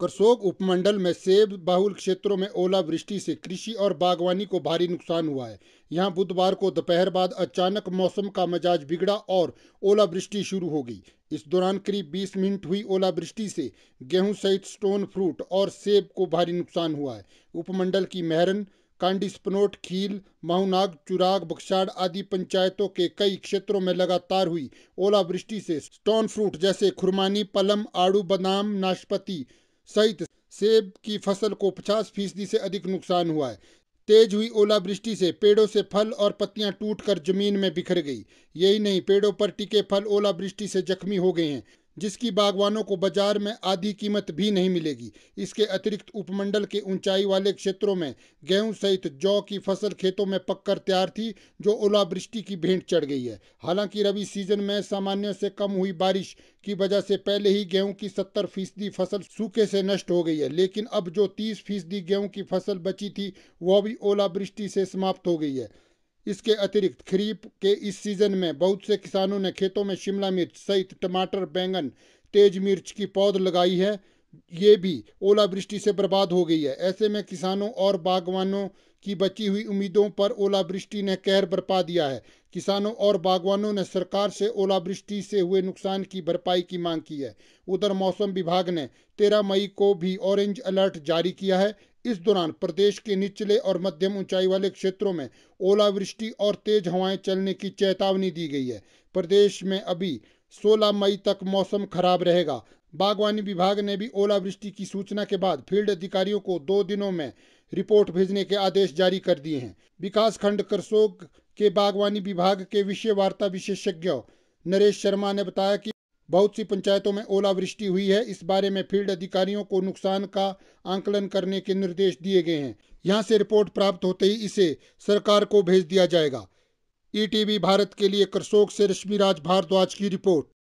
करसोग उपमंडल में सेब बाहुल क्षेत्रों में ओलावृष्टि से कृषि और बागवानी को भारी नुकसान हुआ है यहां बुधवार को दोपहर बाद अचानक मौसम का मजाज बिगड़ा और ओलावृष्टि शुरू हो गई इस दौरान करीब 20 मिनट हुई ओलावृष्टि से गेहूं सहित स्टोन फ्रूट और सेब को भारी नुकसान हुआ है उपमंडल की मेहरन कांडी स्पनोट खील महुनाग चुराग बक्साड़ आदि पंचायतों के कई क्षेत्रों में लगातार हुई ओलावृष्टि से स्टोन फ्रूट जैसे खुरमानी पलम आड़ू बादाम नाशपति सहित सेब की फसल को 50 फीसदी से अधिक नुकसान हुआ है तेज हुई ओलावृष्टि से पेड़ों से फल और पत्तियां टूटकर जमीन में बिखर गई यही नहीं पेड़ों पर टिके फल ओलावृष्टि से जख्मी हो गए हैं जिसकी बागवानों को बाजार में आधी कीमत भी नहीं मिलेगी इसके अतिरिक्त उपमंडल के ऊंचाई वाले क्षेत्रों में गेहूं सहित जौ की फसल खेतों में पककर तैयार थी जो ओलावृष्टि की भेंट चढ़ गई है हालांकि रबी सीजन में सामान्य से कम हुई बारिश की वजह से पहले ही गेहूं की सत्तर फीसदी फसल सूखे से नष्ट हो गई है लेकिन अब जो तीस फीसदी गेहूँ की फसल बची थी वह भी ओलावृष्टि से समाप्त हो गई है इसके अतिरिक्त खरीफ के इस सीजन में बहुत से किसानों ने खेतों में शिमला मिर्च सहित टमाटर बैंगन तेज मिर्च की पौध लगाई है ये भी ओलावृष्टि से बर्बाद हो गई है ऐसे में किसानों और बागवानों की बची हुई उम्मीदों पर ओलावृष्टि ने कहर बरपा दिया है किसानों और बागवानों ने सरकार से ओलावृष्टि से हुए नुकसान की भरपाई की मांग की है उधर मौसम विभाग ने 13 मई को भी ऑरेंज अलर्ट जारी किया है इस दौरान प्रदेश के निचले और मध्यम ऊंचाई वाले क्षेत्रों में ओलावृष्टि और तेज हवाएं चलने की चेतावनी दी गई है प्रदेश में अभी 16 मई तक मौसम खराब रहेगा बागवानी विभाग ने भी ओलावृष्टि की सूचना के बाद फील्ड अधिकारियों को दो दिनों में रिपोर्ट भेजने के आदेश जारी कर दिए हैं विकास खंड करसोग के बागवानी विभाग के विषय वार्ता विशेषज्ञ नरेश शर्मा ने बताया कि बहुत सी पंचायतों में ओलावृष्टि हुई है इस बारे में फील्ड अधिकारियों को नुकसान का आंकलन करने के निर्देश दिए गए हैं यहाँ से रिपोर्ट प्राप्त होते ही इसे सरकार को भेज दिया जाएगा ईटीवी भारत के लिए करसोग से रश्मिराज भारद्वाज की रिपोर्ट